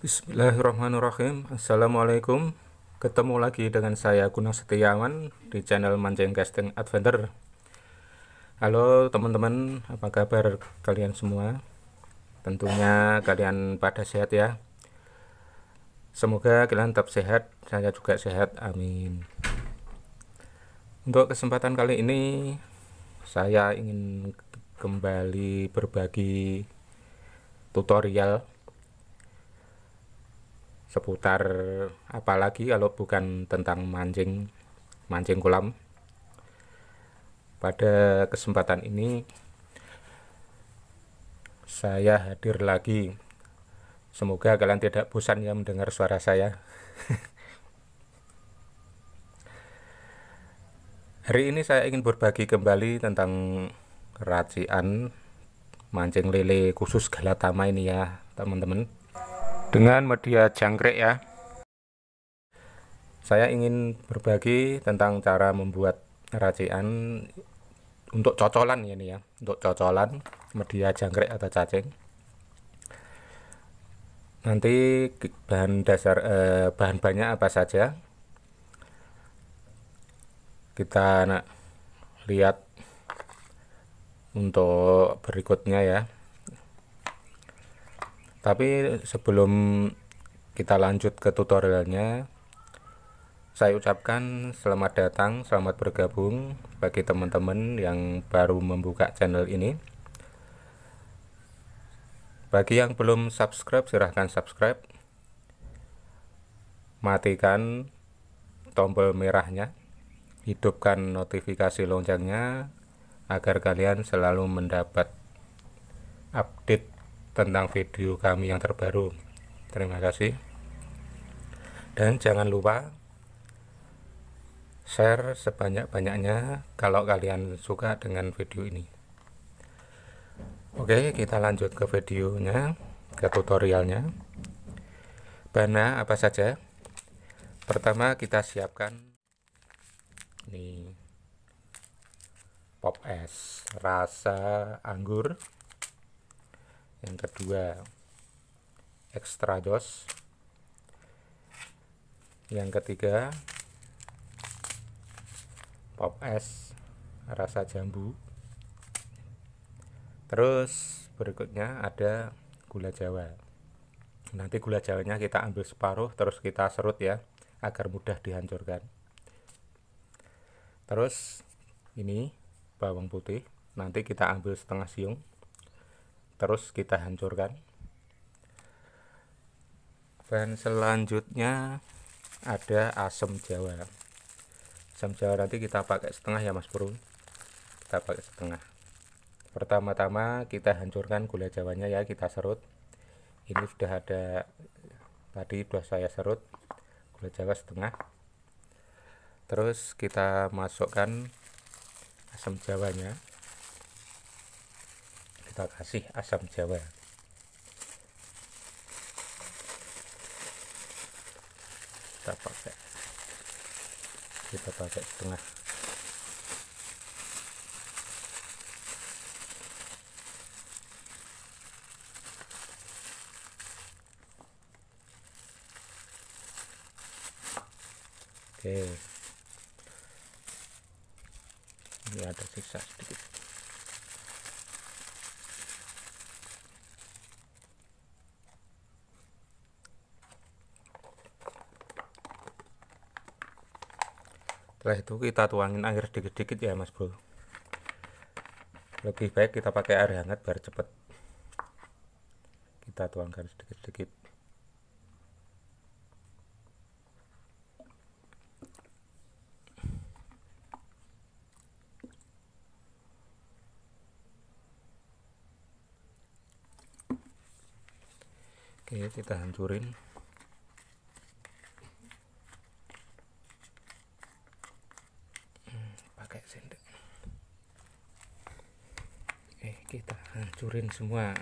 Bismillahirrahmanirrahim Assalamualaikum Ketemu lagi dengan saya Gunung Setiawan Di channel Mancing Casting Adventure Halo teman-teman Apa kabar kalian semua Tentunya kalian pada sehat ya Semoga kalian tetap sehat Saya juga sehat Amin Untuk kesempatan kali ini Saya ingin kembali berbagi tutorial seputar apalagi kalau bukan tentang mancing mancing kolam pada kesempatan ini saya hadir lagi semoga kalian tidak bosan ya mendengar suara saya hari ini saya ingin berbagi kembali tentang racian mancing lele khusus galatama ini ya teman-teman dengan media jangkrik ya saya ingin berbagi tentang cara membuat racian untuk cocolan ini ya untuk cocolan media jangkrik atau cacing nanti bahan dasar eh, bahan banyak apa saja kita nak lihat untuk berikutnya ya tapi sebelum kita lanjut ke tutorialnya, saya ucapkan selamat datang, selamat bergabung bagi teman-teman yang baru membuka channel ini. Bagi yang belum subscribe, silahkan subscribe. Matikan tombol merahnya, hidupkan notifikasi loncengnya agar kalian selalu mendapat update tentang video kami yang terbaru. Terima kasih. Dan jangan lupa share sebanyak-banyaknya kalau kalian suka dengan video ini. Oke, kita lanjut ke videonya, ke tutorialnya. Bana apa saja? Pertama kita siapkan nih pop es rasa anggur yang kedua extra dos yang ketiga pop es rasa jambu terus berikutnya ada gula jawa nanti gula jawanya kita ambil separuh terus kita serut ya agar mudah dihancurkan terus ini bawang putih nanti kita ambil setengah siung terus kita hancurkan dan selanjutnya ada asam jawa asam jawa nanti kita pakai setengah ya mas bro kita pakai setengah pertama-tama kita hancurkan gula jawanya ya kita serut ini sudah ada tadi sudah saya serut gula jawa setengah terus kita masukkan asam jawanya kita kasih asam jawa kita pakai kita pakai setengah oke ini ada sisa sedikit setelah itu kita tuangin air sedikit-sedikit ya mas bro lebih baik kita pakai air hangat biar cepet kita tuangkan sedikit-sedikit Oke, kita hancurin. kita hancurin semua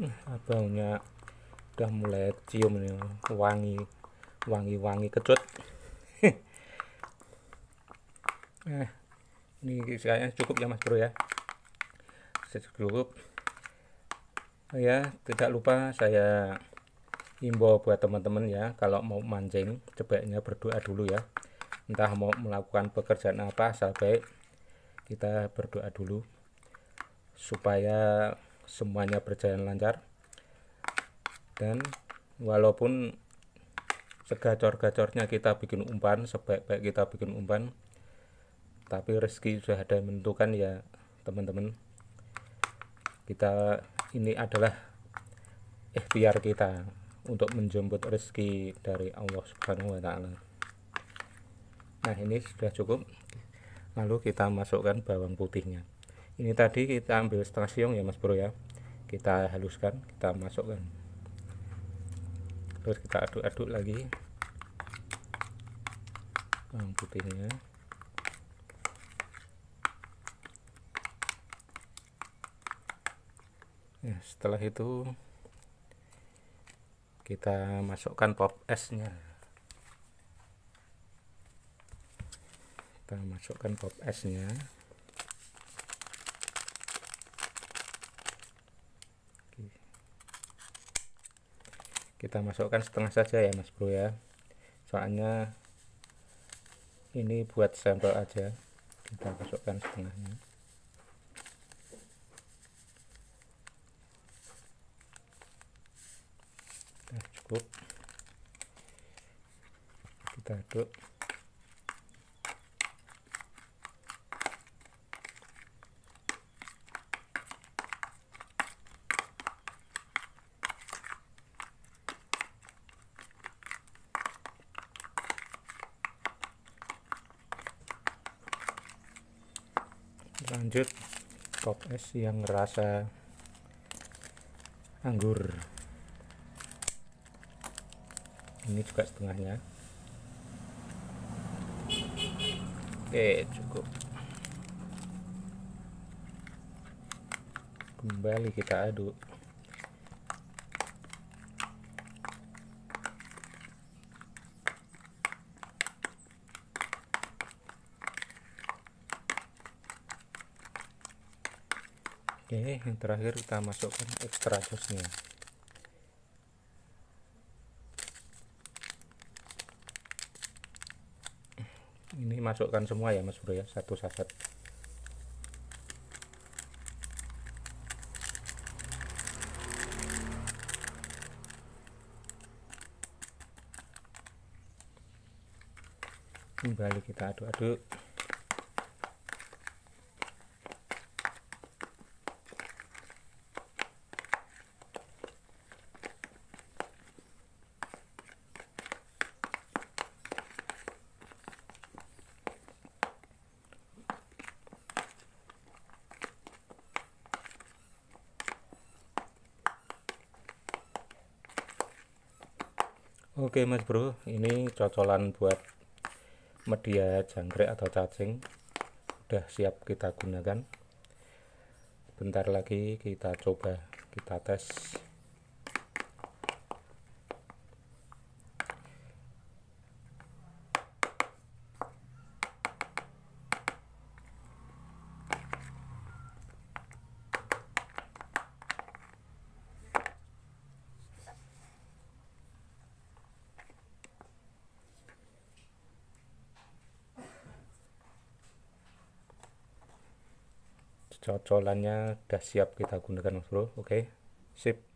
hmm, baunya udah mulai cium nih wangi wangi-wangi kecut nah ini kayaknya cukup ya mas bro ya cukup oh ya tidak lupa saya himbau buat teman-teman ya kalau mau mancing sebaiknya berdoa dulu ya entah mau melakukan pekerjaan apa asal baik kita berdoa dulu supaya semuanya berjalan lancar dan walaupun segacor-gacornya kita bikin umpan sebaik-baik kita bikin umpan tapi rezeki sudah ada yang menentukan ya teman-teman kita ini adalah ikhtiar kita untuk menjemput rezeki dari Allah Subhanahu wa taala. Nah, ini sudah cukup. Lalu kita masukkan bawang putihnya. Ini tadi kita ambil setengah siung ya Mas Bro ya. Kita haluskan, kita masukkan terus kita aduk-aduk lagi bawang putihnya ya, setelah itu kita masukkan pop esnya kita masukkan pop esnya kita masukkan setengah saja ya mas bro ya soalnya ini buat sampel aja kita masukkan setengahnya nah, cukup kita aduk lanjut top es yang rasa anggur ini juga setengahnya oke cukup kembali kita aduk Oke, yang terakhir kita masukkan ekstra jusnya. Ini masukkan semua ya Mas Bro ya, satu saset. Kembali kita aduk-aduk. Oke mas bro ini cocolan buat media jangkrik atau cacing udah siap kita gunakan bentar lagi kita coba kita tes cocolannya udah siap kita gunakan bro oke okay? sip